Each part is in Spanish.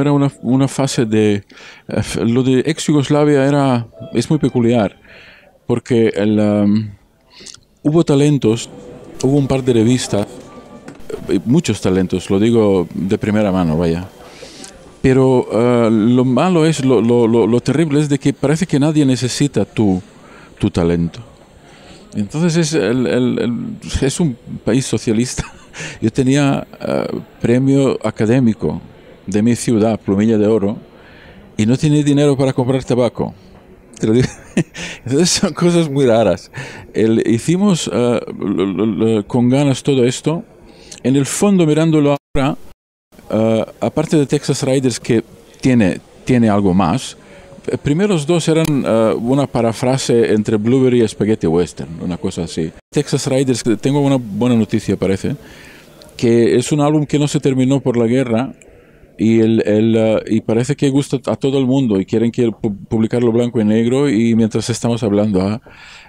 era una, fase de... Eh, lo de ex Yugoslavia era, es muy peculiar, porque um, hubo talentos, hubo un par de revistas, eh, muchos talentos, lo digo de primera mano, vaya. Pero eh, lo malo es, lo, lo, lo, terrible es de que parece que nadie necesita tu, talento. Entonces es, el, es un país socialista. Yo tenía premio académico de mi ciudad, Plumilla de Oro, y no tiene dinero para comprar tabaco. Entonces son cosas muy raras. hicimos eh, con ganas todo esto. En el fondo, mirándolo ahora, eh, aparte de Texas Riders, que tiene, tiene algo más, eh, primeros dos eran una parafrase entre Blueberry y Spaghetti Western, una cosa así. Texas Riders, tengo una buena noticia, parece, que es un álbum que no se terminó por la guerra, y, el, el, ah, y parece que gusta a todo el mundo y quieren, publicarlo blanco y negro y mientras estamos hablando, ah,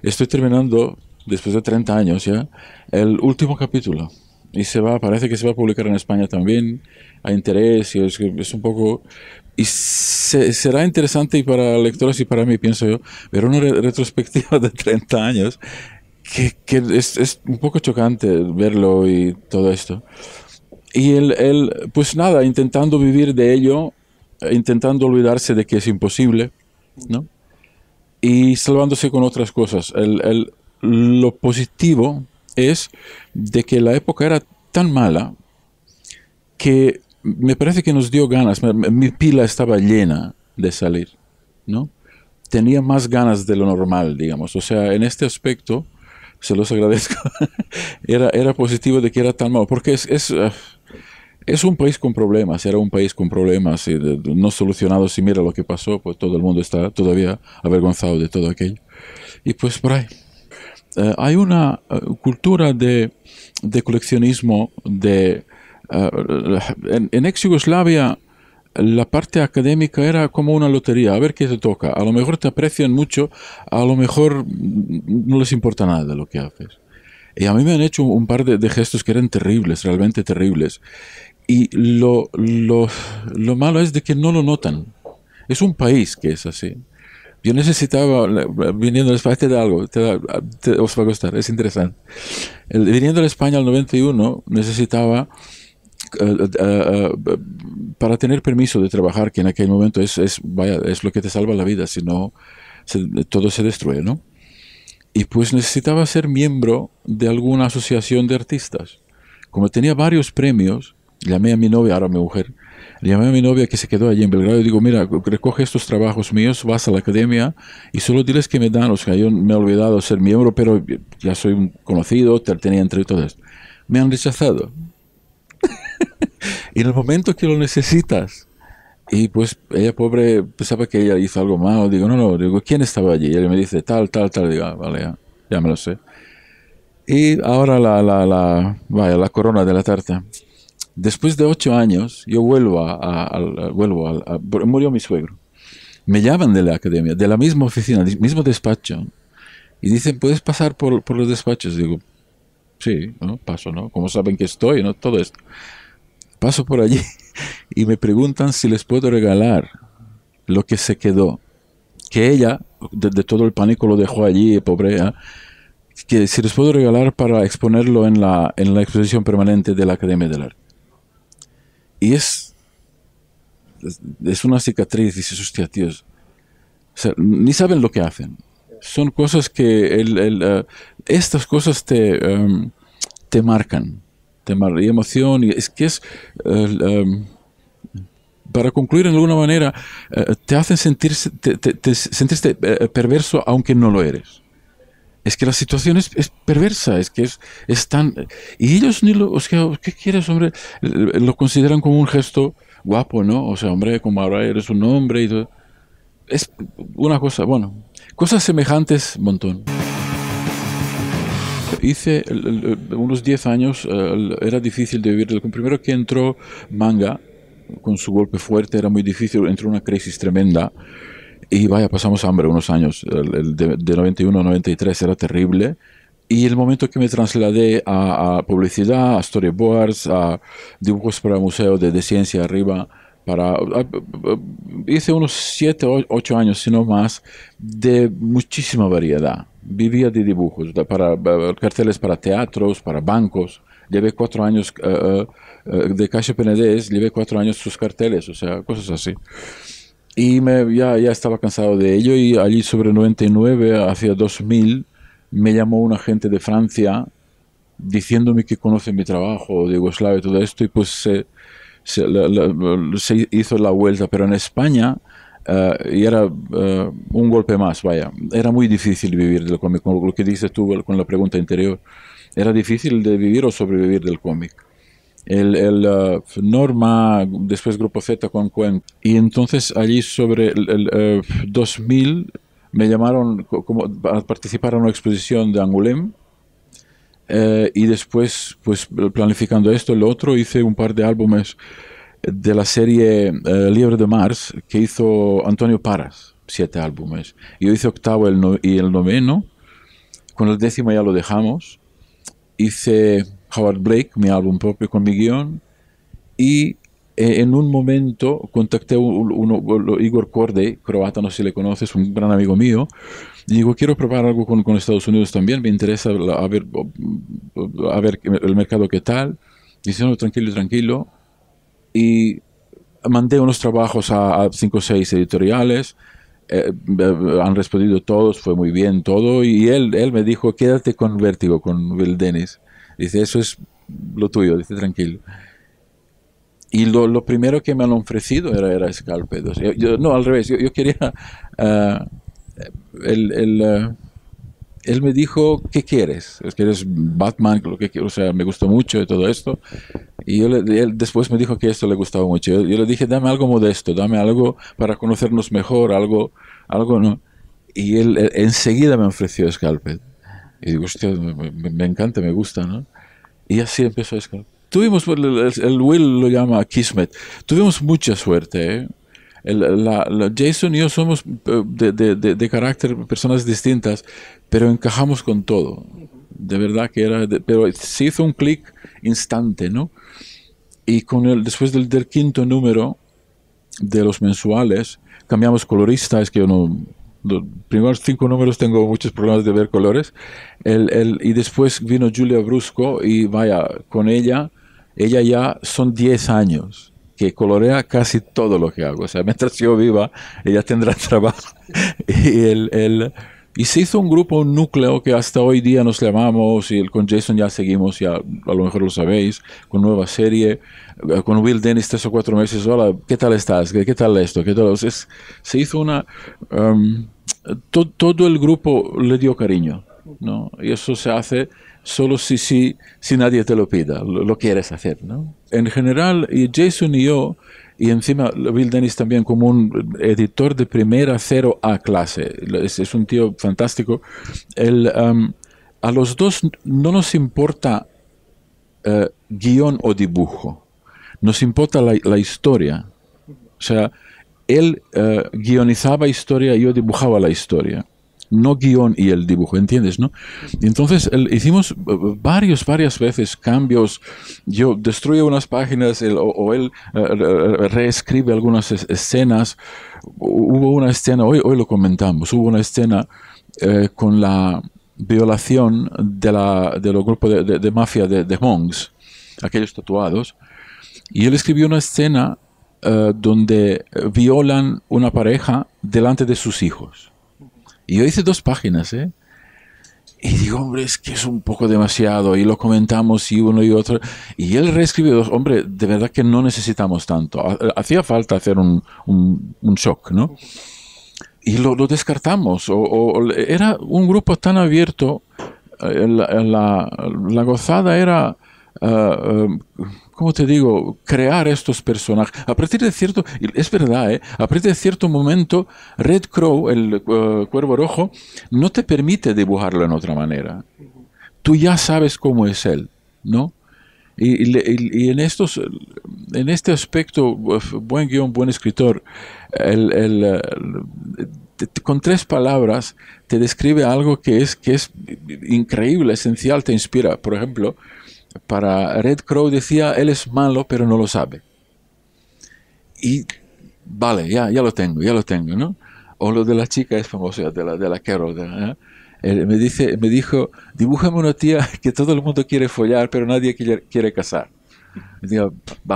estoy terminando, después de 30 años ya, el último capítulo. Y se va, parece que se va a publicar en España también, Hay interés, y es, es un poco... Y será interesante y para lectores y para mí, pienso yo, ver una retrospectiva de 30 años, que, que es, es un poco chocante verlo y todo esto. Y él, pues nada, intentando vivir de ello, eh, intentando olvidarse de que es imposible, ¿no? Y salvándose con otras cosas. El, el, lo positivo es de que la época era tan mala que me parece que nos dio ganas, mi pila estaba llena de salir, ¿no? Tenía más ganas de lo normal, digamos. O sea, en este aspecto, se los agradezco, era, era positivo de que era tan malo, porque es, es, ah, es un país con problemas, era un país con problemas no solucionados y mira lo que pasó, pues todo el mundo está todavía avergonzado de todo aquello. Y pues por ahí. Eh, hay una eh, cultura de, de, coleccionismo de, ah, en ex Yugoslavia la parte académica era como una lotería, a ver qué te toca. A lo mejor te aprecian mucho, a lo mejor no les importa nada de lo que haces. Y a mí me han hecho un par de, gestos que eran terribles, realmente terribles. Y lo, malo es de que no lo notan. Es un país que es así. Yo necesitaba, viniendo a España, te da algo, te os va a gustar, es interesante. viniendo a España al 91, necesitaba eh, eh, eh, para tener permiso de trabajar, que en aquel momento es, vaya, es lo que te salva la vida, si no, todo se destruye, ¿no? Y pues necesitaba ser miembro de alguna asociación de artistas. Como tenía varios premios, llamé a mi novia, ahora mi mujer, llamé a mi novia que se quedó allí en Belgrado y digo, mira, recoge estos trabajos míos, vas a la academia y solo diles que me dan, o sea, yo me he olvidado de ser miembro, pero ya soy un conocido, tenía entre todas Me han rechazado. y en el momento que lo necesitas, y pues ella pobre pensaba que ella hizo algo malo. Digo, no, no, digo, ¿quién estaba allí? Y me dice, tal, tal, tal. Digo, ah, vale, ya, me lo sé. Y ahora la, la, la, vaya, la corona de la tarta. Después de ocho años, yo vuelvo a, vuelvo a, murió mi suegro. Me llaman de la academia, de la misma oficina, del mismo despacho. Y dicen, ¿puedes pasar por, por los despachos? Digo, sí, ¿no? paso, ¿no? Como saben que estoy, ¿no? Todo esto paso por allí y me preguntan si les puedo regalar lo que se quedó. Que ella, desde de todo el pánico, lo dejó allí, pobre. ¿ah? Que si les puedo regalar para exponerlo en la, en la exposición permanente de la Academia del Arte. Y es. Es una cicatriz, dice sus tíos. ni saben lo que hacen. Son cosas que. Eh, estas cosas te, em, te marcan tema y emoción. Y es que es, em, para concluir en alguna manera, eh, te hacen sentirte te, te, eh, perverso aunque no lo eres. Es que la situación es, perversa, es que es, es, tan... Y ellos ni lo... O sea, ¿qué quieres, hombre? Lo consideran como un gesto guapo, ¿no? O sea, hombre, como ahora eres un hombre y todo. Es una cosa, bueno, cosas semejantes, montón. Hice unos 10 años, eh, era difícil de vivir. Primero que entró Manga con su golpe fuerte, era muy difícil, entró una crisis tremenda. Y vaya, pasamos hambre unos años, de, 91 a 93 era terrible. Y el momento que me trasladé a, publicidad, a storyboards, a dibujos para museo de ciencia arriba, para, ah, ah, ah, hice unos 7 o 8 años, si no más, de muchísima variedad. Vivía de dibujos, de, para, carteles para teatros, para bancos. Llevé cuatro años de Casio Penedés, llevé cuatro años sus carteles, o sea, cosas así. Y me, ya, ya estaba cansado de ello y allí sobre 99, hacia 2000, me llamó un agente de Francia diciéndome que conoce mi trabajo de Yugoslavia y todo esto y pues... Eh, se, hizo la vuelta, pero en España eh, y era eh, un golpe más, vaya. Era muy difícil vivir del cómic, como lo que dices tú con la pregunta anterior. Era difícil de vivir o sobrevivir del cómic. El, eh, Norma, después Grupo Z con Cuent. Y entonces allí sobre el, 2000 me llamaron como a participar en una exposición de Angoulême eh, y después, pues planificando esto, el otro, hice un par de álbumes de la serie eh, Libre de Mars que hizo Antonio Paras, siete álbumes. Yo hice octavo el y el noveno, con el décimo ya lo dejamos. Hice Howard Blake, mi álbum propio con mi guión, y eh, en un momento contacté a Igor Korday, croata, no sé si le conoces, un gran amigo mío, digo, quiero probar algo con, con Estados Unidos también, me interesa ver, a ver el mercado qué tal. Dice, no, tranquilo, tranquilo. Y mandé unos trabajos a, cinco o seis editoriales. Eh, han respondido todos, fue muy bien todo. Y él, él me dijo, quédate con Vértigo, con Will Dennis. Dice, eso es lo tuyo, dice, tranquilo. Y lo, lo primero que me han ofrecido era, era no, al revés, yo, quería... Eh, él, eh, él, me dijo, ¿qué quieres? ¿Quieres Batman? Lo que, o sea, me gustó mucho y todo esto. Y él después me dijo que esto le gustaba mucho. Yo, le dije, dame algo modesto, dame algo para conocernos mejor, algo, algo ¿no? Y él, enseguida me ofreció Scalpel. Y digo, me, encanta, me gusta, ¿no? Y así empezó Scalpel. Tuvimos, el, el Will lo llama Kismet, tuvimos mucha suerte, ¿eh? Jason y yo somos eh, de, carácter, personas distintas, pero encajamos con todo. De verdad que era, pero se hizo un clic instante, ¿no? Y con el, después del, quinto número de los mensuales, cambiamos colorista, es que yo los primeros cinco números tengo muchos problemas de ver colores. El, y después vino Julia Brusco y vaya, con ella, ella ya son 10 años que colorea casi todo lo que hago. O sea, mientras yo viva, ella tendrá trabajo. y, el, el, y se hizo un grupo, un núcleo que hasta hoy día nos llamamos, y el, con Jason ya seguimos, ya a lo mejor lo sabéis, con nueva serie, con Will Dennis tres o cuatro meses, hola, ¿qué tal estás? ¿Qué, tal esto? ¿Qué tal? se hizo una... Um, todo el grupo le dio cariño ¿no? Y eso se hace solo si, si, si nadie te lo pida, lo, quieres hacer, En general, y Jason y yo, y encima Bill Dennis también como un editor de primera cero a clase, es, un tío fantástico, um, a los dos no nos importa eh, guión o dibujo, nos importa la, historia. O sea, él eh, guionizaba historia, y yo dibujaba la historia no guión y el dibujo, ¿entiendes? ¿no? Entonces hicimos eh, varios, varias veces cambios. Yo destruyo unas páginas o, él eh, reescribe algunas escenas. Hubo una escena, hoy, lo comentamos, hubo una escena eh, con la violación de, la, de los grupos de, mafia de, de monks, aquellos tatuados. Y él escribió una escena donde violan una pareja delante de sus hijos. Y yo hice dos páginas, ¿eh? Y digo, hombre, es que es un poco demasiado. Y lo comentamos y uno y otro. Y él reescribió, hombre, de verdad que no necesitamos tanto. Hacía falta hacer un, un, shock, ¿no? Y lo, lo descartamos. O, era un grupo tan abierto. Eh, la, la, gozada era eh, eh, ¿cómo te digo?, crear estos personajes. A partir de cierto, es verdad, ¿eh? a partir de cierto momento, Red Crow, el eh, cuervo rojo, no te permite dibujarlo en otra manera. Tú ya sabes cómo es él, ¿no? Y, en, estos, en este aspecto, buen guión, buen escritor, eh, con tres palabras te describe algo que es, que es increíble, esencial, te inspira. Por ejemplo, para Red Crow decía, él es malo, pero no lo sabe. Y vale, ya, ya lo tengo, ya lo tengo, ¿no? O lo de la chica es famosa, de la, de la Carol. ¿eh? me, dice, me dijo, dibújame una tía que todo el mundo quiere follar, pero nadie quiere, casar. Y digo,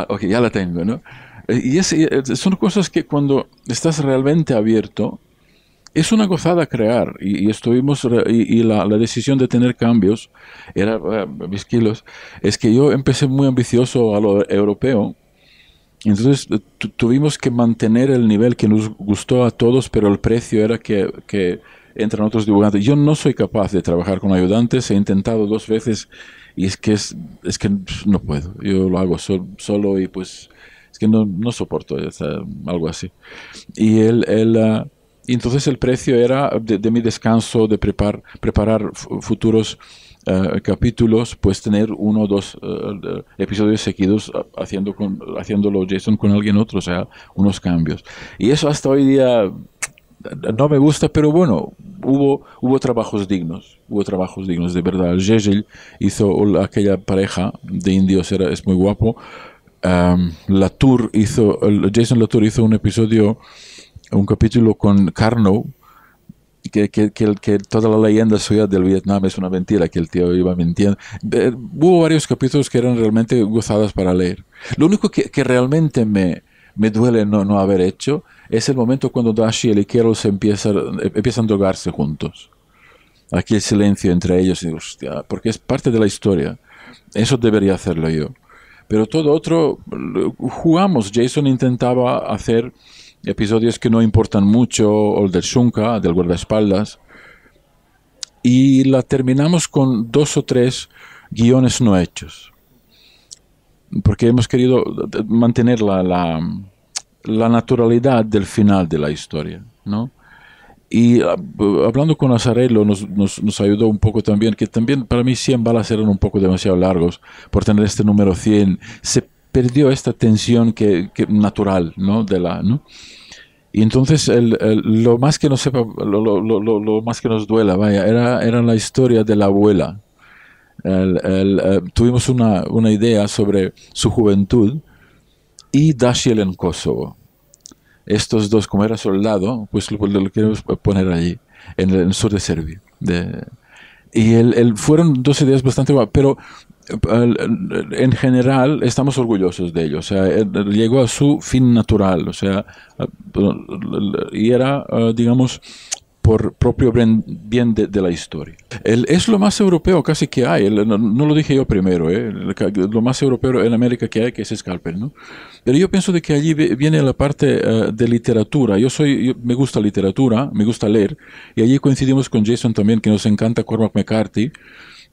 ok, ya la tengo, ¿no? Y son cosas que cuando estás realmente abierto, es una gozada crear y, estuvimos y, la, decisión de tener cambios era eh, mis kilos es que yo empecé muy ambicioso a lo europeo entonces eh, tuvimos que mantener el nivel que nos gustó a todos pero el precio era que, que entran otros dibujantes yo no soy capaz de trabajar con ayudantes he intentado dos veces y es que es, que no puedo yo lo hago solo y pues es que no, no soporto algo así y él, él ah, y entonces el precio era de, mi descanso, de preparar futuros eh, capítulos, pues tener uno o dos eh, episodios seguidos eh, haciendo con, haciéndolo Jason con alguien otro, o sea, unos cambios. Y eso hasta hoy día no me gusta, pero bueno, hubo, hubo trabajos dignos, hubo trabajos dignos de verdad. Jejel hizo aquella pareja de indios, era, es muy guapo. hizo, Jason Latour hizo un episodio un capítulo con Carnot, que, que, que, toda la leyenda suya del Vietnam es una mentira, que el tío iba mintiendo. hubo varios capítulos que eran realmente gozadas para leer. Lo único que, realmente me, me duele no, no, haber hecho es el momento cuando Dashi y el se empiezan, empiezan a drogarse juntos. Aquí el silencio entre ellos, y, porque es parte de la historia. Eso debería hacerlo yo. Pero todo otro, jugamos. Jason intentaba hacer episodios que no importan mucho, o el del Shunka, del guardaespaldas. Y la terminamos con dos o tres guiones no hechos. Porque hemos querido eh, eh, mantener la, la, naturalidad del final de la historia, ¿no? Y eh, hablando con Azarello nos, nos, nos, ayudó un poco también, que también para mí 100 balas eran un poco demasiado largos por tener este número 100. Se perdió esta tensión que, natural, ¿no? De la, ¿no? Y entonces lo más que nos sepa, lo, más que nos duela, vaya, era, la historia de la abuela. Eh, tuvimos una, idea sobre su juventud y dashiel en Kosovo. Estos dos, como era soldado, pues lo, queremos poner allí, en el sur de Serbia. De, y fueron dos ideas bastante buenas, pero en general estamos orgullosos de ello. O sea, eh, llegó a su fin natural. O sea, y era, ah, digamos, por propio bien de, la historia. El, es lo más europeo casi que hay, no, lo dije yo primero, eh, lo más europeo en América que hay que es Scalpel, ¿no? Pero yo pienso de que allí viene la parte ah, de literatura, yo soy, me gusta literatura, me gusta leer, y allí coincidimos con Jason también, que nos encanta Cormac McCarthy,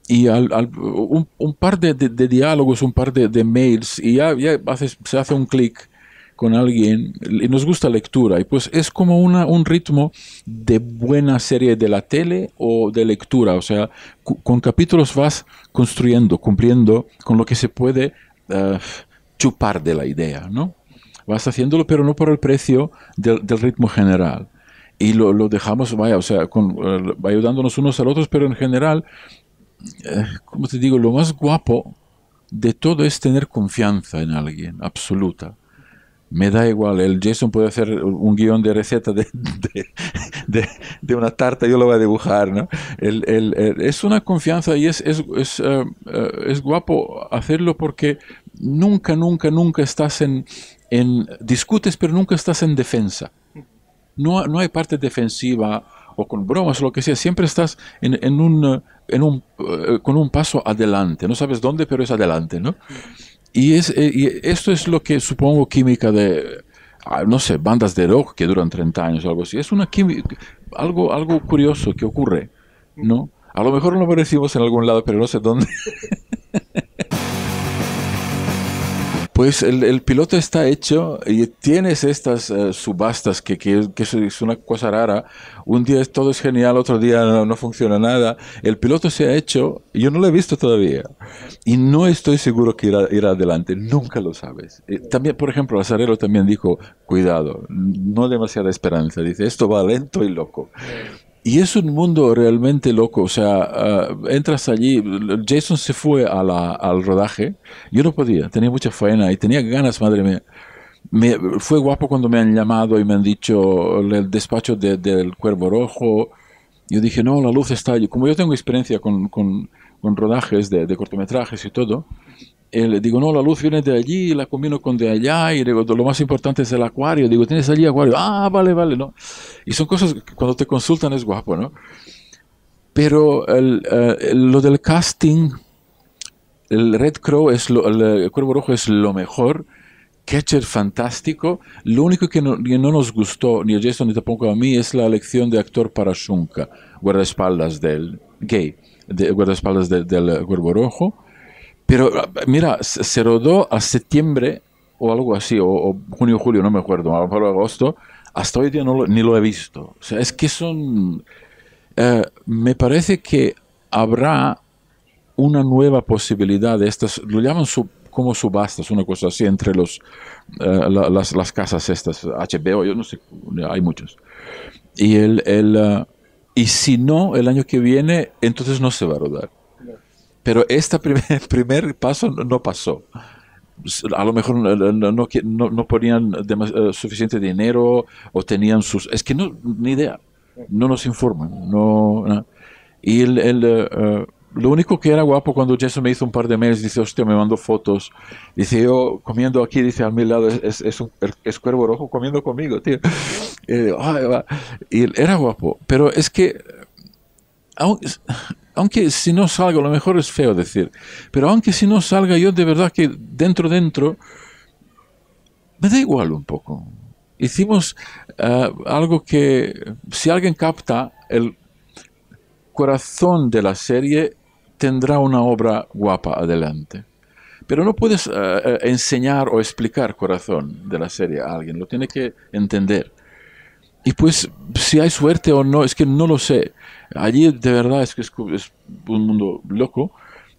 y al, un, par de, de, diálogos, un par de, mails, y ya, ya se hace un clic con alguien y nos gusta lectura. Y pues es como una, un ritmo de buena serie de la tele o de lectura. O sea, con capítulos vas construyendo, cumpliendo con lo que se puede eh, chupar de la idea, ¿no? Vas haciéndolo, pero no por el precio del, del ritmo general. Y lo, lo, dejamos, vaya, o sea, con, eh, ayudándonos unos al otros, pero en general eh, como te digo, lo más guapo de todo es tener confianza en alguien, absoluta. Me da igual, el Jason puede hacer un guión de receta de, una tarta, yo lo voy a dibujar, ¿no? es una confianza y es, eh, eh, es, guapo hacerlo porque nunca, nunca, nunca estás en, discutes, pero nunca estás en defensa. No, no hay parte defensiva o con bromas, lo que sea, siempre estás en, un, eh, en eh, con un paso adelante. No sabes dónde, pero es adelante, ¿no? Y, es, eh, y esto es lo que supongo química de, ah, no sé, bandas de rock que duran 30 años o algo así. Es una química, algo, algo curioso que ocurre, ¿no? A lo mejor lo merecimos en algún lado, pero no sé dónde. Pues el, piloto está hecho y tienes estas eh, subastas que, que, es una cosa rara. Un día todo es genial, otro día no, funciona nada. El piloto se ha hecho, yo no lo he visto todavía. Y no estoy seguro que irá, adelante, nunca lo sabes. Eh, también, por ejemplo, Lazarelo también dijo, cuidado, no demasiada esperanza. Dice, esto va lento y loco. Y es un mundo realmente loco, o sea, ah, entras allí, Jason se fue al rodaje, yo no podía, tenía mucha faena y tenía ganas, madre mía. Me, fue guapo cuando me han llamado y me han dicho el despacho del Cuervo Rojo. Yo dije, no, la luz está allí. Como yo tengo experiencia con, con, con rodajes de, de, cortometrajes y todo, eh, digo, no, la luz viene de allí, la combino con de allá, y lo más importante es el acuario. Digo, ¿tienes allí acuario? Ah, vale, vale, ¿no? Y son cosas que cuando te consultan es guapo, ¿no? Pero el, eh, lo del casting, el Red Crow, es el, Cuervo Rojo es lo mejor, Catcher fantástico, lo único que no, no, nos gustó, ni a Jason ni tampoco a mí, es la elección de actor para Shunka, guardaespaldas del gay, de, guardaespaldas del Cuervo Rojo pero ah, mira, se rodó a septiembre o algo así, o, junio, julio, no me acuerdo, a agosto. Hasta hoy día no ni lo he visto. O sea, es que son... Eh, me parece que habrá una nueva posibilidad de estas, lo llaman como subastas, una cosa así, entre los, eh, las, las, casas estas, HBO, yo no sé, hay muchos. Y, el, el ah, y si no, el año que viene, entonces no se va a rodar. Pero este primer, primer paso no pasó. A lo mejor no, no, no, ponían eh, suficiente dinero o tenían sus... Es que no, ni idea. No nos informan. No, Y el, el eh, eh, lo único que era guapo cuando Jason me hizo un par de mails, dice, hostia, me mandó fotos. Dice, yo comiendo aquí, dice, a mi lado es, es, un es cuervo rojo comiendo conmigo, tío. Y, y, era guapo, pero es que aunque si no salga, a lo mejor es feo decir, pero aunque si no salga, yo de verdad que dentro, dentro, me da igual un poco. Hicimos eh, algo que, si alguien capta el corazón de la serie, tendrá una obra guapa adelante. Pero no puedes eh, eh, enseñar o explicar corazón de la serie a alguien, lo tiene que entender. Y pues si hay suerte o no, es que no lo sé. Allí de verdad es que es, un mundo loco.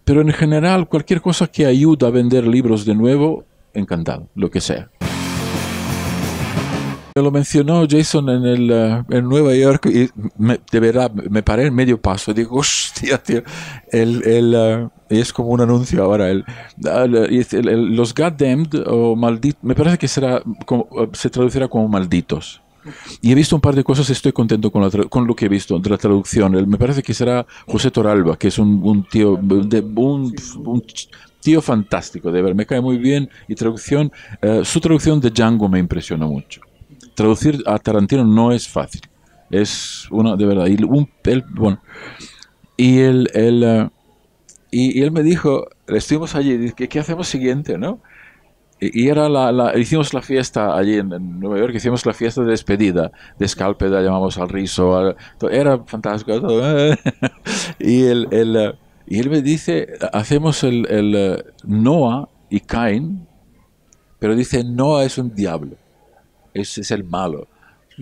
Pero en general, cualquier cosa que ayuda a vender libros de nuevo, encantado, lo que sea. Lo mencionó Jason en, el, eh, en Nueva York y me, de verdad me paré en medio paso. Digo, hostia, tío. El, el, eh, es como un anuncio ahora. El, eh, los goddamned o malditos, me parece que será, se traducirá como malditos y he visto un par de cosas, estoy contento con, lo que he visto de la traducción. me parece que será José Toralba, que es un, tío, de, un, tío fantástico, de ver, me cae muy bien. Y traducción, eh, su traducción de Django me impresiona mucho. Traducir a Tarantino no es fácil. Es una, de verdad. Y, bueno, y, el, el, eh, y, él me dijo, estuvimos allí, ¿qué, qué hacemos siguiente, no? y era la, hicimos la fiesta allí en, Nueva York, hicimos la fiesta de despedida, de Scalpeda, llamamos al riso, era fantástico. Todo. ¿eh? y, eh, y él me dice, hacemos el, el eh, Noah y Cain, pero dice, Noah es un diablo, es, es el malo.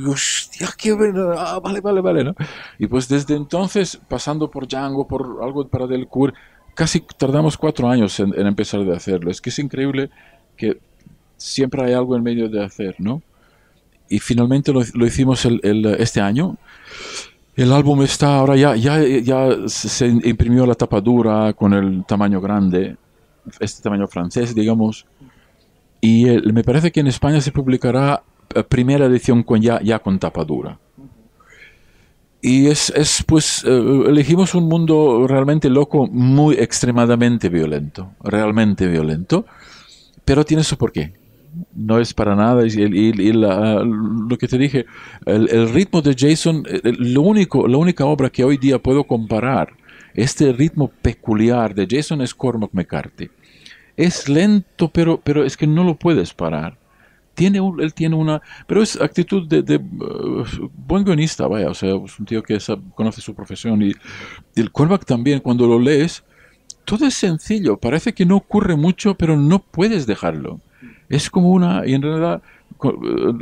Hostia, qué bueno, ah, vale, vale, vale. ¿no? Y pues desde entonces, pasando por Django, por algo para Delcourt, casi tardamos cuatro años en, empezar de hacerlo. Es que es increíble que siempre hay algo en medio de hacer, ¿no? Y finalmente lo, hicimos este año. El álbum está ahora ya, ya, ya se imprimió la tapa dura con el tamaño grande, este tamaño francés, digamos. Y me parece que en España se publicará eh, primera edición con ya, ya con tapa dura. Y es, pues, eh, elegimos un mundo realmente loco, muy extremadamente violento, realmente violento pero tiene su porqué. No es para nada. Y, lo que te dije, el, ritmo de Jason, eh, lo único, la única obra que hoy día puedo comparar, este ritmo peculiar de Jason es Cormac McCarthy. Es lento, pero, pero es que no lo puedes parar. Tiene un, él tiene una, pero es actitud de, uh, buen guionista, vaya, o sea, es un tío que conoce su profesión y, y el Cormac también, cuando lo lees, todo es sencillo, parece que no ocurre mucho, pero no puedes dejarlo. Es como una, y en realidad eh,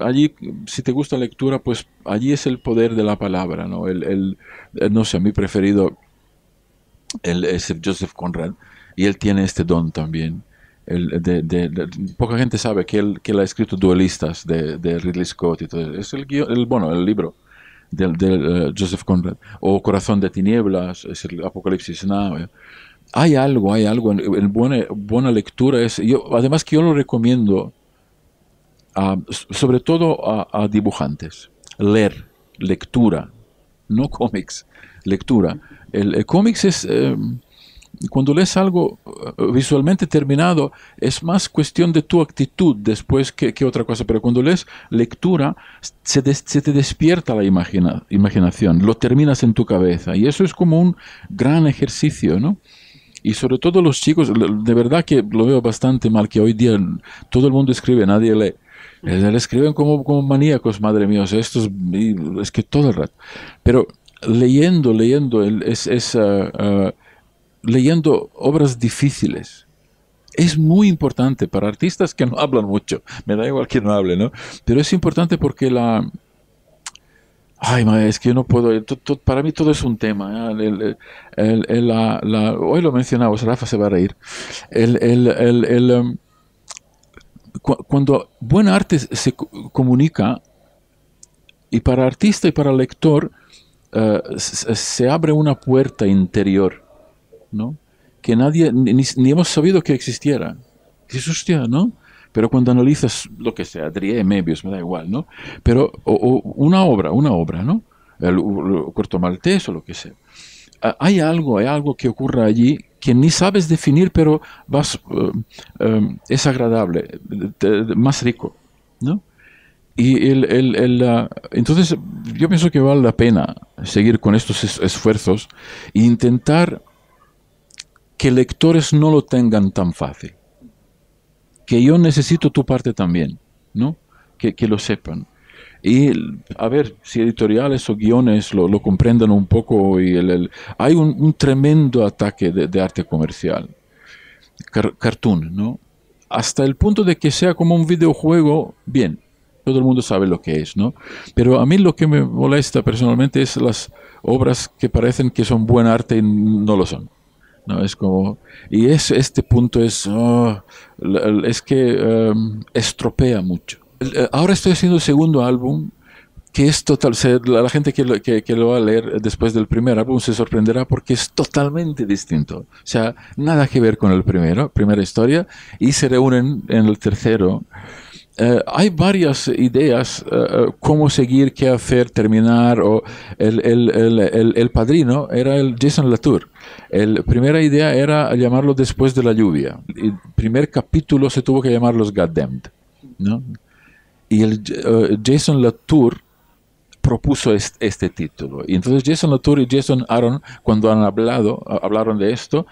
allí, si te gusta la lectura, pues allí es el poder de la palabra, ¿no? El, eh, no sé, mi preferido el, es Joseph Conrad, y él tiene este don también. de, poca gente sabe que él, que ha escrito Duelistas de, Ridley Scott y todo. Es el, el, bueno, el libro de, eh, Joseph Conrad. O Corazón de Tinieblas, es el Apocalipsis Now hay algo, hay algo en, buena, buena lectura. Es, yo, además que yo lo recomiendo, ah, sobre todo a, dibujantes, leer, lectura, no cómics, lectura. El, cómics es, em, cuando lees algo eh, visualmente terminado, es más cuestión de tu actitud después que, otra cosa, pero cuando lees lectura, se, te despierta la imaginación, lo terminas en tu cabeza, y eso es como un gran ejercicio, ¿no? Y sobre todo los chicos, de verdad que lo veo bastante mal, que hoy día todo el mundo escribe, nadie lee. Eh, le escriben como, como maníacos, madre mía, estos, es que todo el rato. Pero leyendo, leyendo, es, ah, ah, leyendo obras difíciles, es muy importante para artistas que no hablan mucho, me da igual que no hable, ¿no? Pero es importante porque la, Ay, madre, es que yo no puedo. para mí todo es un tema. ¿eh? hoy lo mencionamos, Rafa se va a reír. Em, cuando buena arte se comunica, y para artista y para lector, eh, se, abre una puerta interior, ¿no? Que nadie, ni, hemos sabido que existiera. Dices, hostia, ¿no? Pero cuando analizas lo que sea, Drie, Mebios, me da igual, ¿no? Pero una obra, una obra, ¿no? El, maltés o lo que sea. Hay algo, hay algo que ocurre allí que ni sabes definir, pero eh, em, es agradable, más rico, ¿no? Y entonces yo pienso que vale la pena seguir con estos esfuerzos e intentar que lectores no lo tengan tan fácil que yo necesito tu parte también, ¿no? Que, lo sepan. Y a ver si editoriales o guiones lo, lo comprendan un poco. Y el, hay un, tremendo ataque de, arte comercial, cartoon, ¿no? Hasta el punto de que sea como un videojuego, bien, todo el mundo sabe lo que es, ¿no? Pero a mí lo que me molesta personalmente es las obras que parecen que son buen arte y no lo son. No, es como, y es, este punto es, oh, es que em, estropea mucho. Eh, ahora estoy haciendo el segundo álbum, que es total, la, gente que lo, que lo, va a leer después del primer álbum se sorprenderá porque es totalmente distinto. O sea, nada que ver con el primero, primera historia, y se reúnen en el tercero. Eh, hay varias ideas, eh, eh, cómo seguir, qué hacer, terminar, o el, el, el, el, padrino era el Jason Latour. La primera idea era llamarlo Después de la lluvia. El primer capítulo se tuvo que llamar Los Goddamned. ¿no? Y el, Jason Latour propuso este, título. Y entonces Jason Latour y Jason Aaron, cuando han hablado, hablaron de esto,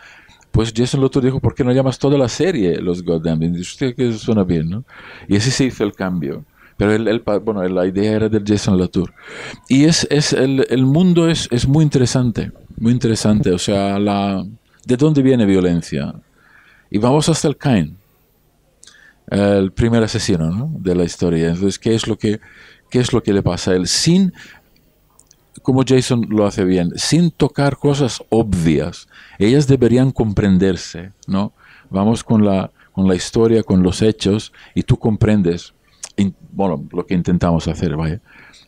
pues Jason Latour dijo, ¿por qué no llamas toda la serie Los Goddamn? Y que suena bien, ¿no? Y así se hizo el cambio. Pero bueno, la idea era del Jason Latour. Y es, el, mundo es, muy interesante, muy interesante. O sea, la, ¿de dónde viene violencia? Y vamos hasta el Cain, el primer asesino de la historia. Entonces, ¿qué es, lo que, ¿qué es lo que le pasa a él? Sin como Jason lo hace bien, sin tocar cosas obvias. Ellas deberían comprenderse, ¿no? Vamos con la, con la historia, con los hechos, y tú comprendes, bueno, lo que intentamos hacer, vaya,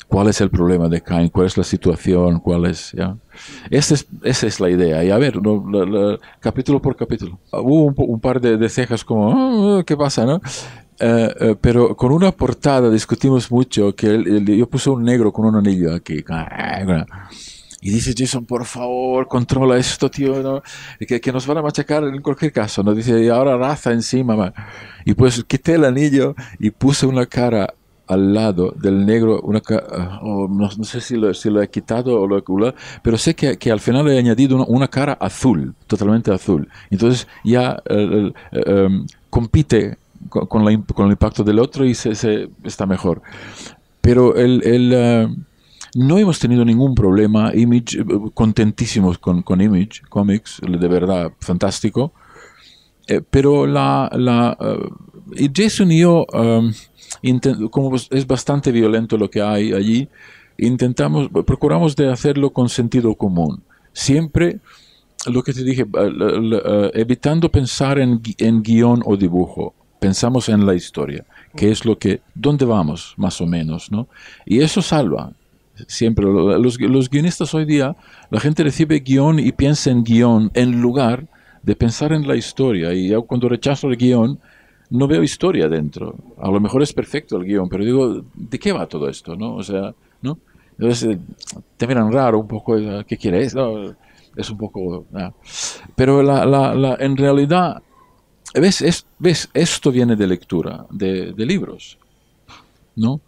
cuál es el problema de Cain, cuál es la situación, cuál es, ¿ya? Esa es, esa es la idea, y a ver, capítulo por capítulo. Hubo un, par de, cejas como, ah, ¿qué pasa, no? Eh, eh, pero con una portada discutimos mucho que yo puse un negro con un anillo aquí. Eh, y dice Jason, por favor, controla esto, tío, que, que, nos van a machacar en cualquier caso. Nos dice, y ahora raza encima. Y pues quité el anillo y puse una cara al lado del negro, una oh, no, sé si lo, he quitado o lo pero sé que, que, al final he añadido una, cara azul, totalmente azul. Entonces ya em, compite con, el impacto del otro y se, está mejor. Pero el, eh, no hemos tenido ningún problema, Image, contentísimos con, con Image Comics, de verdad, fantástico. Eh, pero la, eh, Jason y yo, um, como es bastante violento lo que hay allí, intentamos, procuramos de hacerlo con sentido común. Siempre lo que te dije, evitando pensar en, en guión o dibujo pensamos en la historia, qué es lo que, dónde vamos más o menos, ¿no? Y eso salva. Siempre los, guionistas hoy día, la gente recibe guión y piensa en guión en lugar de pensar en la historia. Y yo cuando rechazo el guión, no veo historia dentro. A lo mejor es perfecto el guión, pero digo, ¿de qué va todo esto? ¿No? O sea, ¿no? Entonces eh, te miran raro un poco, ¿qué quieres? es un poco... Ah. Pero la, la, en realidad ¿Ves? ¿Ves? Esto viene de lectura, de, libros, ¿no?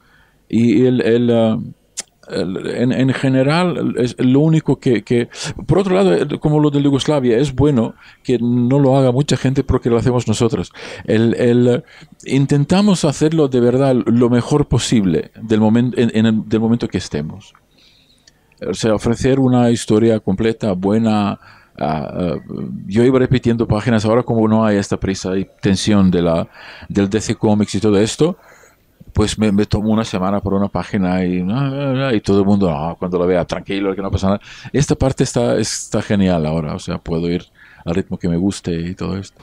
Y el, ah, en, general es lo único que, Por otro lado, eh, como lo de Yugoslavia, es bueno que no lo haga mucha gente porque lo hacemos nosotros. El, intentamos hacerlo de verdad lo mejor posible del, momento en, el momento que estemos. O sea, ofrecer una historia completa, buena, Ah, ah, yo iba repitiendo páginas ahora como no hay esta prisa y tensión de la, del DC Comics y todo esto, pues me, tomo una semana por una página y, ah, y todo el mundo, cuando lo vea, tranquilo, que no pasa nada. Esta parte está, está genial ahora, o sea, puedo ir al ritmo que me guste y todo esto.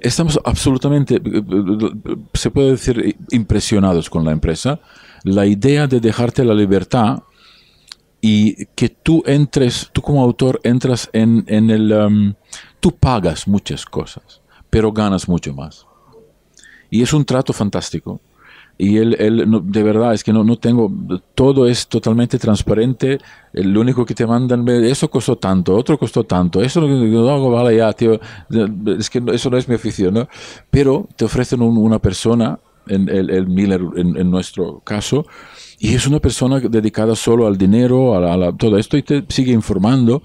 Estamos absolutamente, eh, eh, se puede decir, impresionados con la empresa. La idea de dejarte la libertad y que tú entres, tú como autor entras en, en el... Um, tú pagas muchas cosas, pero ganas mucho más. Y es un trato fantástico. Y él, de verdad, es que no, no tengo, todo es totalmente transparente. El único que te mandan, eso costó tanto, otro costó tanto, eso no, vale ya, tío, es que eso no es mi afición, ¿no? Pero te ofrecen una persona, en el, el Miller en, en nuestro caso, y es una persona dedicada solo al dinero, a, todo esto, y te sigue informando.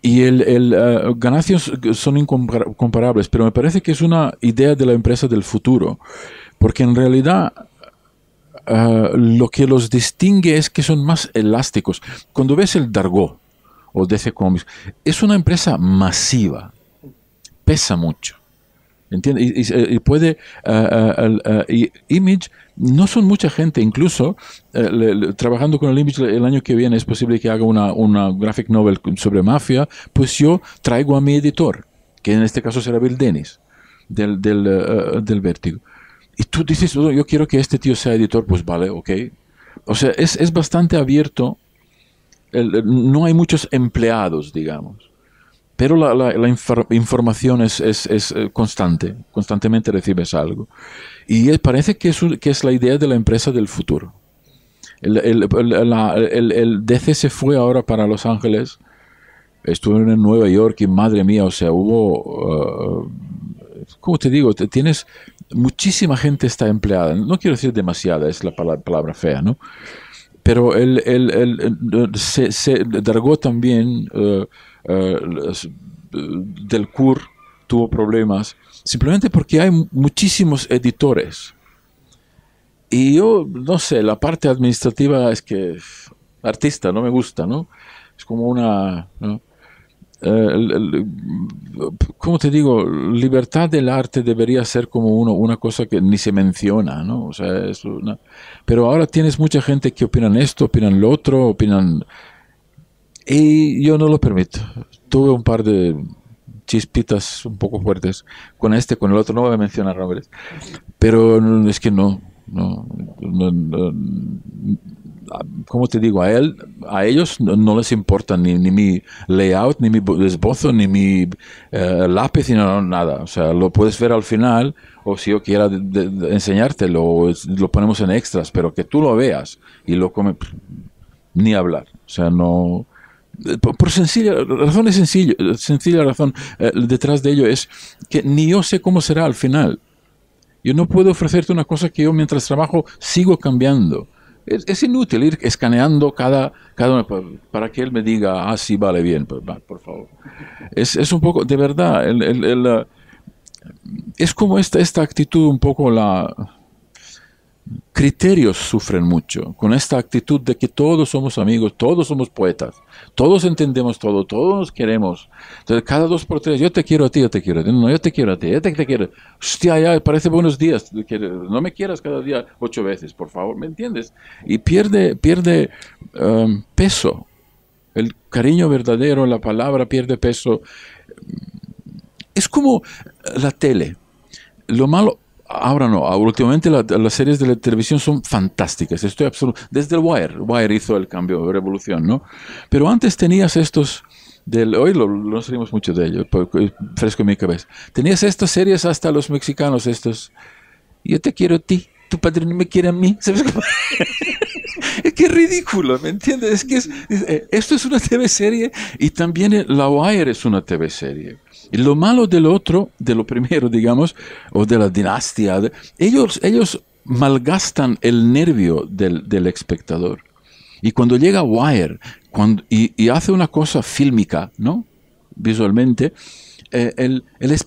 Y el, el eh, ganancias son incomparables, pero me parece que es una idea de la empresa del futuro, porque en realidad eh, lo que los distingue es que son más elásticos. Cuando ves el Dargo o DC Comics, es una empresa masiva, pesa mucho. ¿Entiendes? Y, puede, eh, eh, eh, Image, no son mucha gente, incluso trabajando con el Image el año que viene es posible que haga una, una graphic novel sobre mafia, pues yo traigo a mi editor, que en este caso será Bill Dennis, del, del, Vértigo. Y tú dices, yo quiero que este tío sea editor, pues vale, ok. O sea, es, bastante abierto, no hay muchos empleados, digamos pero la, información es, eh, constante, constantemente recibes algo. Y parece que es, que es la idea de la empresa del futuro. El, el, el, DC se fue ahora para Los Ángeles, estuve en Nueva York y madre mía, o sea, hubo, como eh, ¿cómo te digo? tienes, muchísima gente está empleada, no quiero decir demasiada, es la palabra, fea, ¿no? Pero el, eh, se, se, también... Eh, eh, del CUR tuvo problemas, simplemente porque hay muchísimos editores. Y yo, no sé, la parte administrativa es que artista no me gusta, ¿no? Es como una... Eh, como te digo? Libertad del arte debería ser como una cosa que ni se menciona, ¿no? Pero ahora tienes mucha gente que opinan esto, opinan lo otro, opinan y yo no lo permito. Tuve un par de chispitas un poco fuertes con este, con el otro, no voy a mencionar nombres, pero es que no, no, te digo, a él, a ellos no, les importa ni, mi layout, ni mi esbozo, ni mi eh, lápiz, ni nada. O sea, lo puedes ver al final, o si yo quiera enseñártelo, o lo ponemos en extras, pero que tú lo veas y lo comes ni hablar. O sea, no, eh, por, sencilla razón es sencillo, eh, sencilla razón eh, detrás de ello es que ni yo sé cómo será al final. Yo no puedo ofrecerte una cosa que yo mientras trabajo sigo cambiando. Es, inútil ir escaneando cada, cada pues, para, que él me diga, ah, sí, vale, bien, pues, por, favor. Es, un poco, de verdad, es como esta, esta actitud un poco la, criterios sufren mucho con esta actitud de que todos somos amigos, todos somos poetas, todos entendemos todo, todos queremos. Entonces, cada dos por tres, yo te quiero a ti, yo te quiero a ti, no, yo te quiero a ti, te, quiero. Hostia, ya, parece buenos días, no me quieras cada día ocho veces, por favor, ¿me entiendes? Y pierde, pierde um, peso. El cariño verdadero, la palabra pierde peso. Es como la tele. Lo malo, Ahora no, últimamente las series de la televisión son fantásticas. Estoy absoluto. Desde el Wire, Wire hizo el cambio, revolución, ¿no? Pero antes tenías estos. Del, hoy lo, no salimos mucho de ello, fresco en mi cabeza. Tenías estas series hasta los mexicanos, estos. Yo te quiero a ti, tu padre no me quiere a mí. ¿Sabes ridículo, ¿me entiendes? Es que eh, esto es una TV serie y también eh, La Wire es una TV serie. Y lo malo del otro, de lo primero, digamos, o de la dinastía, ellos, ellos malgastan el nervio del, del espectador. Y cuando llega Wire cuando, y, hace una cosa fílmica, ¿no? Visualmente, eh, el, eh,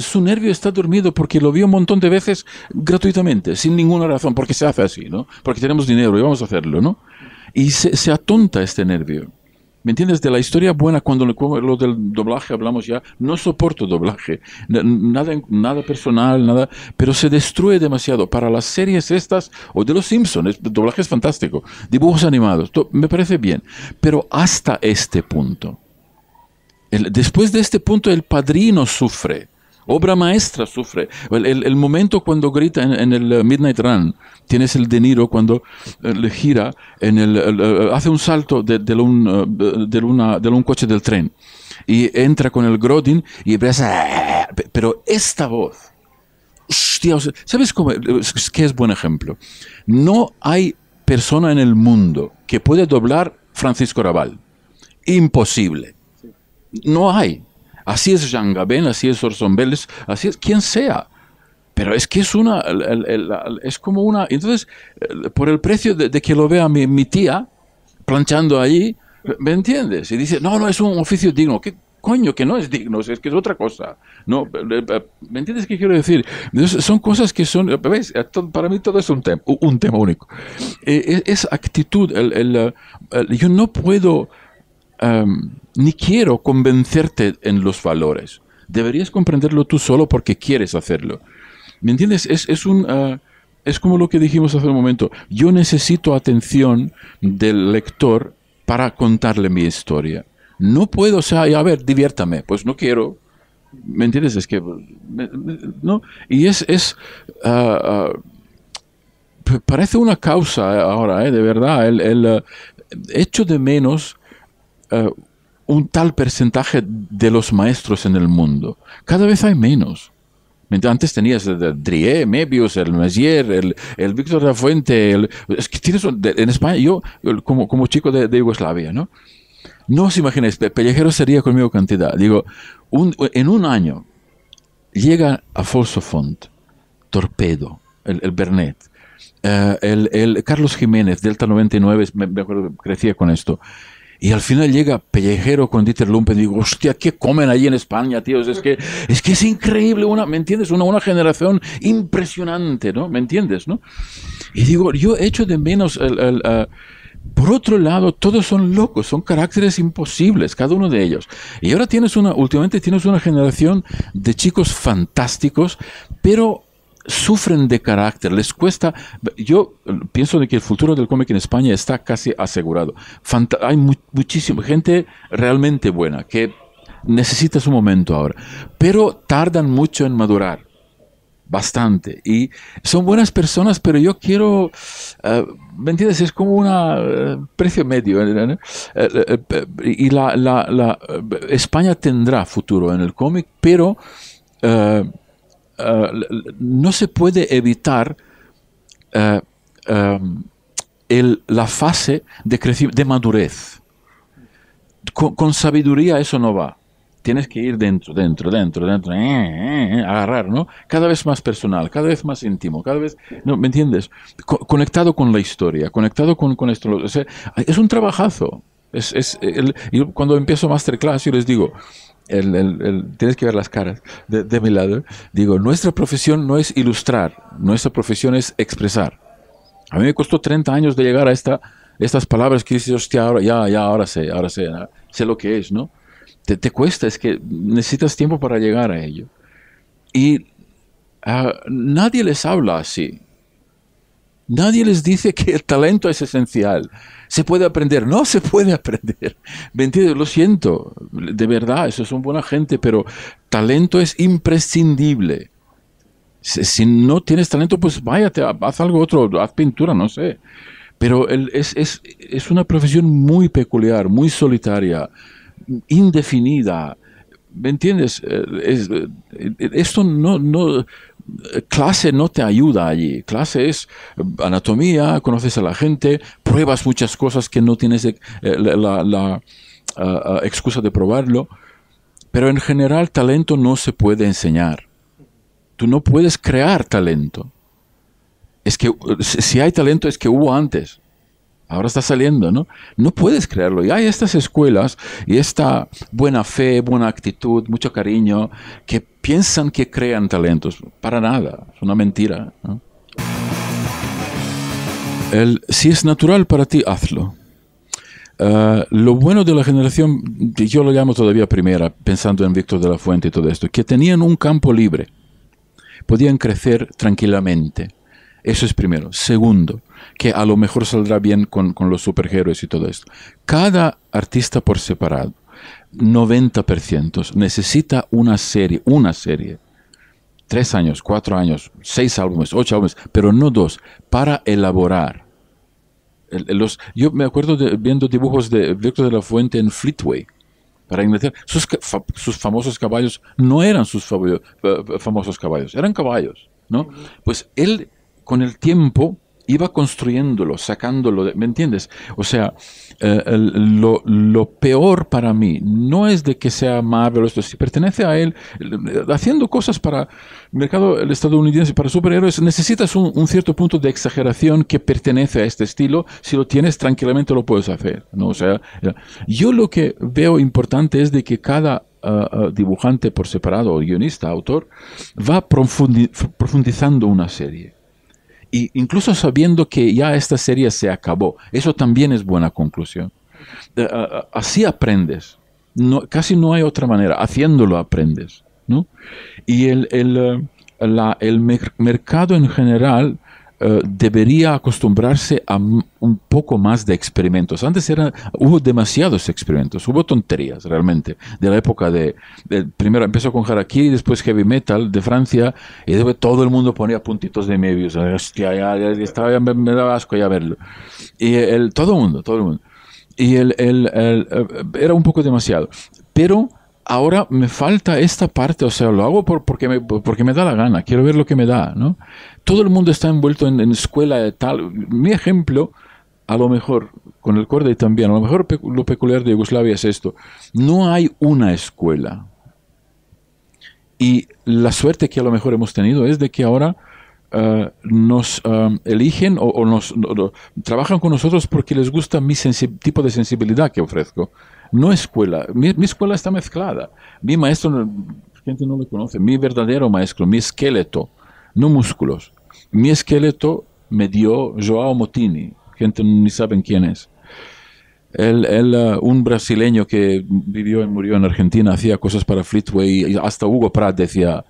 su nervio está dormido porque lo vio un montón de veces gratuitamente, sin ninguna razón, porque se hace así, ¿no? Porque tenemos dinero y vamos a hacerlo, ¿no? Y se, atonta este nervio. ¿Me entiendes? De la historia buena, cuando lo, del doblaje hablamos ya, no soporto doblaje, nada, nada personal, nada, pero se destruye demasiado. Para las series estas, o de los Simpsons, el doblaje es fantástico, dibujos animados, me parece bien, pero hasta este punto después de este punto, el padrino sufre. Obra maestra sufre. El, momento cuando grita en, el eh, Midnight Run, tienes el De Niro cuando eh, le gira, en el, eh, hace un salto de, un, coche del tren y entra con el Grodin y empieza. Pero esta voz. ¿sabes cómo? qué es buen ejemplo? No hay persona en el mundo que pueda doblar Francisco Raval. Imposible. No hay. Así es Jean Gabin, así es Orson Welles, así es quien sea. Pero es que es una, es como una, entonces, eh, por el precio de, que lo vea mi, tía planchando allí, ¿me entiendes? Y dice, no, no, es un oficio digno. ¿Qué coño que no es digno? Es que es otra cosa. No, eh, eh, ¿Me entiendes qué quiero decir? Son cosas que son, ¿ves? Para mí todo es un tema, un tema único. E, es, actitud, yo no puedo... Em, ni quiero convencerte en los valores. Deberías comprenderlo tú solo porque quieres hacerlo. ¿Me entiendes? Es, un... Ah, es como lo que dijimos hace un momento. Yo necesito atención del lector para contarle mi historia. No puedo, o sea, a ver, diviértame. Pues no quiero. ¿Me entiendes? Es que... no. Y es... es ah, ah, parece una causa ahora, ¿eh? de verdad. El, hecho de menos un tal porcentaje de los maestros en el mundo. Cada vez hay menos. Antes tenías Drie, Mebius, el Mesier, el, el Víctor de la Fuente. El, es que tienes en España, yo como, como chico de, Yugoslavia, ¿no? No os imagináis, Pellejero sería conmigo cantidad. Digo, en un año llega a Font, Torpedo, el, Bernet, eh, el, Carlos Jiménez, Delta 99, me, me acuerdo, crecía con esto. Y al final llega Pellejero con Dieter Lumpen y digo, hostia, ¿qué comen allí en España, tíos? Es que es, que es increíble, una, ¿me entiendes? Una, una generación impresionante, ¿no? ¿Me entiendes? ¿no? Y digo, yo echo de menos el eh, por otro lado, todos son locos, son caracteres imposibles, cada uno de ellos. Y ahora tienes una, últimamente tienes una generación de chicos fantásticos, pero sufren de carácter, les cuesta. Yo pienso de que el futuro del cómic en España está casi asegurado. hay muchísima gente realmente buena que necesita su momento ahora, pero tardan mucho en madurar, bastante. Y son buenas personas, pero yo quiero, eh, ¿me entiendes? Es como un eh, precio medio. ¿eh? y la, España tendrá futuro en el cómic, pero no se puede evitar eh, eh, la fase de, de madurez. Con, sabiduría eso no va. Tienes que ir dentro, dentro, dentro, dentro, eh, agarrar, ¿no? Cada vez más personal, cada vez más íntimo, cada vez, ¿no? ¿Me entiendes? conectado con la historia, conectado con, esto. es un trabajazo. Es, cuando empiezo masterclass, yo les digo, tienes que ver las caras de, mi lado, digo, nuestra profesión no es ilustrar, nuestra profesión es expresar. A mí me costó 30 años de llegar a esta, estas palabras que dices, hostia, ahora, ya, ya, ahora sé, ahora sé, ah, sé lo que es, ¿no? Te, cuesta, es que necesitas tiempo para llegar a ello. Y ah, nadie les habla así. Nadie les dice que el talento es esencial. Se puede aprender. No se puede aprender. ¿Entiendes? Lo siento. De verdad, eso es un buena gente, pero talento es imprescindible. Si, no tienes talento, pues váyate, haz algo otro, haz pintura, no sé. Pero es, una profesión muy peculiar, muy solitaria, indefinida. ¿Me entiendes? Eh, eh, esto no, no, clase no te ayuda allí. Clase es eh, anatomía, conoces a la gente, pruebas muchas cosas que no tienes eh, la, ah, ah, excusa de probarlo. Pero en general talento no se puede enseñar. Tú no puedes crear talento. Es que eh, si hay talento es que hubo antes ahora está saliendo, ¿no? No puedes creerlo. Y hay estas escuelas y esta buena fe, buena actitud, mucho cariño, que piensan que crean talentos. Para nada, es una mentira. El, si es natural para ti, hazlo. Eh, lo bueno de la generación, yo lo llamo todavía primera, pensando en Víctor de la Fuente y todo esto, que tenían un campo libre, podían crecer tranquilamente eso es primero. Segundo, que a lo mejor saldrá bien con, los superhéroes y todo esto. Cada artista por separado, 90%, necesita una serie, una serie, tres años, cuatro años, seis álbumes, ocho álbumes, pero no dos, para elaborar. Los, yo me acuerdo viendo dibujos de Víctor de la Fuente en Fleetway, para Inglaterra. Sus, famosos caballos no eran sus eh, famosos caballos, eran caballos, ¿no? Pues él con el tiempo iba construyéndolo, sacándolo, ¿me entiendes? O sea, eh, lo, peor para mí no es de que sea Marvel, esto, si pertenece a él, haciendo cosas para el mercado estadounidense, para superhéroes, necesitas un, cierto punto de exageración que pertenece a este estilo, si lo tienes tranquilamente lo puedes hacer, ¿no? O sea, yo lo que veo importante es de que cada ah, ah, dibujante por separado, guionista, autor, va profundizando una serie incluso sabiendo que ya esta serie se acabó. Eso también es buena conclusión. así aprendes. casi no hay otra manera. Haciéndolo aprendes. Y el, el, eh, mercado en general eh, debería acostumbrarse a un poco más de experimentos. Antes era, hubo demasiados experimentos, hubo tonterías realmente, de la época de, primero empezó con y después Heavy Metal de Francia, y todo el mundo ponía puntitos de medios hostia, ya, estaba, me, asco ya verlo. Y el, todo el mundo, todo el mundo. Y el, el eh, era un poco demasiado. Pero ahora me falta esta parte, o sea, lo hago por, porque, me, porque me da la gana, quiero ver lo que me da, ¿no? Todo el mundo está envuelto en, en escuela tal. Mi ejemplo, a lo mejor, con el corde también, a lo mejor lo peculiar de Yugoslavia es esto, no hay una escuela. Y la suerte que a lo mejor hemos tenido es de que ahora eh, nos eh, eligen o, nos trabajan con nosotros porque les gusta mi tipo de sensibilidad que ofrezco no escuela. Mi, escuela está mezclada. Mi maestro, gente no lo conoce, mi verdadero maestro, mi esqueleto, no músculos. Mi esqueleto me dio Joao Motini, gente ni saben quién es. Él, él uh, un brasileño que vivió y murió en Argentina, hacía cosas para Fleetway, y hasta Hugo Pratt decía,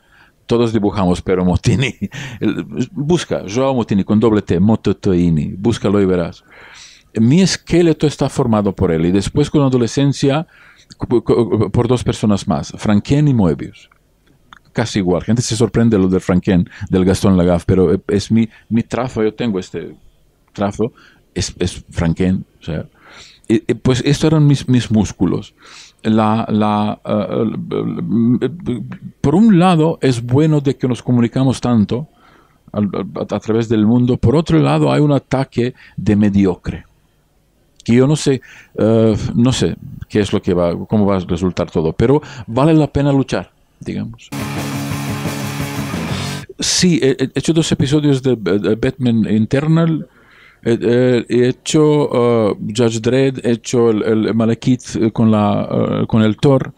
todos dibujamos, pero Motini, busca Joao Motini con doble T, Mototini. búscalo y verás mi esqueleto está formado por él. Y después con la adolescencia, por dos personas más, Franken y Moebius. Casi igual. Gente se sorprende lo del Franken, del Gastón Lagaf. pero eh, es mi, mi trazo, yo tengo este trazo, es, es Franken. O sea, pues estos eran mis, mis músculos. La, la, eh, eh, por un lado, es bueno de que nos comunicamos tanto a través del mundo. Por otro lado, hay un ataque de mediocre que yo no sé, eh, no sé qué es lo que va, cómo va a resultar todo, pero vale la pena luchar, digamos. Sí, he hecho dos episodios de Batman Internal. He hecho eh, Judge Dredd, he hecho el, Malekith eh, con, la, con el Thor.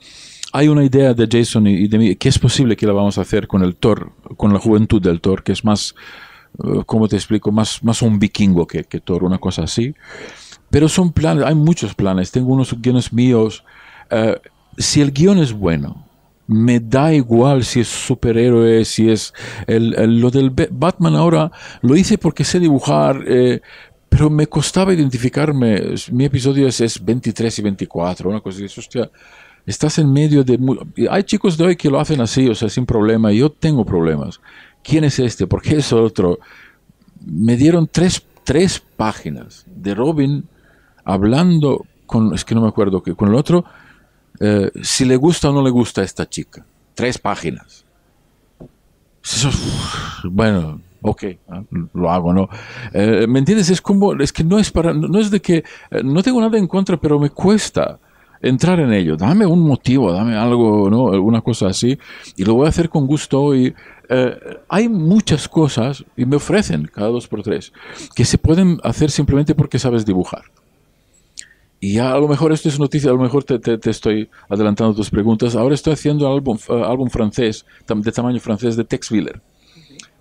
Hay una idea de Jason y de mí que es posible que la vamos a hacer con el Thor, con la juventud del Thor, que es más, como ¿cómo te explico? Más, más un vikingo que, que Thor, una cosa así. Pero son planes, hay muchos planes, tengo unos guiones míos. Eh, si el guión es bueno, me da igual si es superhéroe, si es lo del Batman ahora, lo hice porque sé dibujar, eh, pero me costaba identificarme. Mi episodio es, 23 y 24, una cosa así, hostia, estás en medio de... Hay chicos de hoy que lo hacen así, o sea, sin problema, yo tengo problemas. ¿Quién es este? ¿Por qué es otro? Me dieron tres, tres páginas de Robin hablando con, es que no me acuerdo, que con el otro, eh, si le gusta o no le gusta a esta chica. Tres páginas. Pues bueno, ok, ah, lo hago, ¿no? Eh, ¿Me entiendes? Es como, es que no es para, no es de que, eh, no tengo nada en contra, pero me cuesta entrar en ello. Dame un motivo, dame algo, ¿no? Una cosa así, y lo voy a hacer con gusto. hay muchas cosas, y me ofrecen cada dos por tres, que se pueden hacer simplemente porque sabes dibujar. Y a lo mejor esto es noticia, a lo mejor te, te, estoy adelantando tus preguntas. Ahora estoy haciendo un eh, álbum, francés, de tamaño francés, de Tex Wheeler,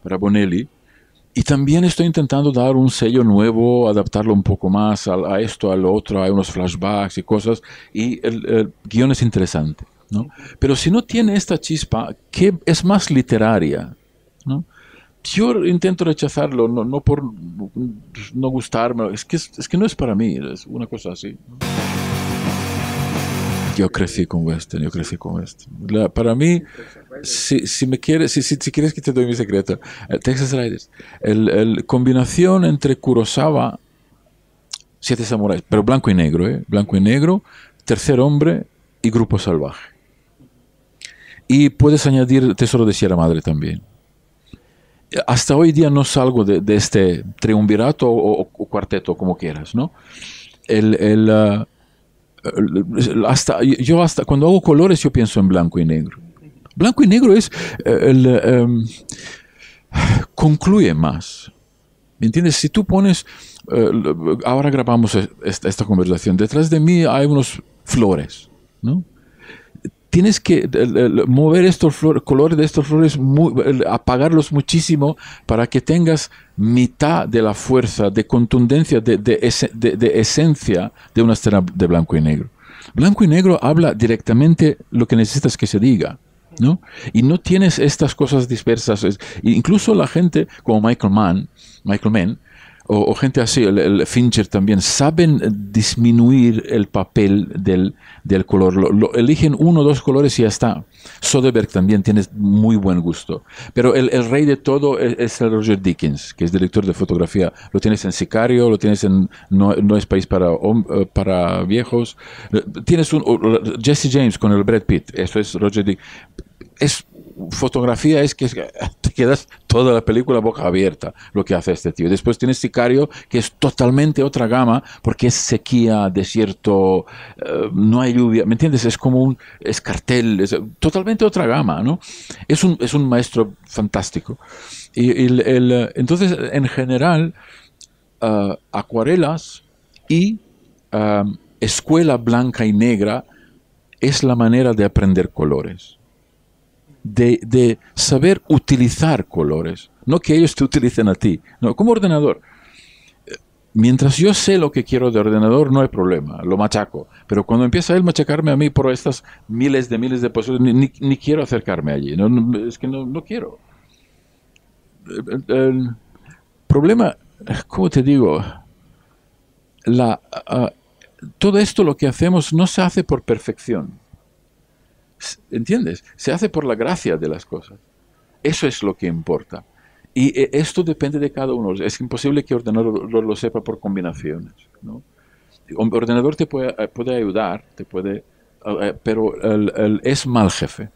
para Bonelli. Y también estoy intentando dar un sello nuevo, adaptarlo un poco más a, esto, al otro. Hay unos flashbacks y cosas. Y el, guión es interesante. Pero si no tiene esta chispa, ¿qué es más literaria, ¿no? yo intento rechazarlo, no, no por no gustarme, es que, es que no es para mí, es una cosa así. Yo crecí con Western, yo crecí con Western. para mí, si, si me quieres, si, si, quieres que te doy mi secreto, eh, Texas Riders, el, combinación entre Kurosawa, Siete Samuráis, pero blanco y negro, ¿eh? blanco y negro, Tercer Hombre y Grupo Salvaje. Y puedes añadir Tesoro de Sierra Madre también hasta hoy día no salgo de, este triunvirato o, cuarteto, como quieras, ¿no? Ah, hasta, yo hasta cuando hago colores yo pienso en blanco y negro. Blanco y negro es eh, em, concluye más. ¿Me entiendes? Si tú pones, eh, ahora grabamos esta, esta, conversación, detrás de mí hay unos flores, ¿no? tienes que mover estos colores de estos flores, apagarlos muchísimo para que tengas mitad de la fuerza, de contundencia, de, esencia de una escena de blanco y negro. Blanco y negro habla directamente lo que necesitas que se diga. ¿No? Y no tienes estas cosas dispersas. incluso la gente como Michael Mann, Michael Mann o, gente así, el, Fincher también, saben disminuir el papel del, del color. Lo, eligen uno o dos colores y ya está. Soderbergh también tiene muy buen gusto. Pero el, rey de todo e, es, el Roger Dickens, que es director de fotografía. Lo tienes en Sicario, lo tienes en No, es País para, eh, para Viejos. Eh, tienes un Jesse James con el Brad Pitt. Eso es Roger Dickens. Es, fotografía es que... Es, quedas toda la película boca abierta, lo que hace este tío. Después tienes Sicario, que es totalmente otra gama, porque es sequía, desierto, eh, no hay lluvia, ¿me entiendes? Es como un escartel, totalmente otra gama, ¿no? Es un, maestro fantástico. Y, eh, entonces, en general, eh, acuarelas y escuela blanca y negra es la manera de aprender colores de, saber utilizar colores, no que ellos te utilicen a ti, no, como ordenador. Mientras yo sé lo que quiero de ordenador, no hay problema, lo machaco. Pero cuando empieza él machacarme a mí por estas miles de miles de posibilidades, ni, ni, quiero acercarme allí. es que no, quiero. problema, ¿cómo te digo? Ah, todo esto lo que hacemos no se hace por perfección. ¿Entiendes? Se hace por la gracia de las cosas. Eso es lo que importa. Y eh, esto depende de cada uno. Es imposible que ordenador lo, sepa por combinaciones. ¿no? Un ordenador te puede, eh, ayudar, te puede, eh, pero es mal jefe.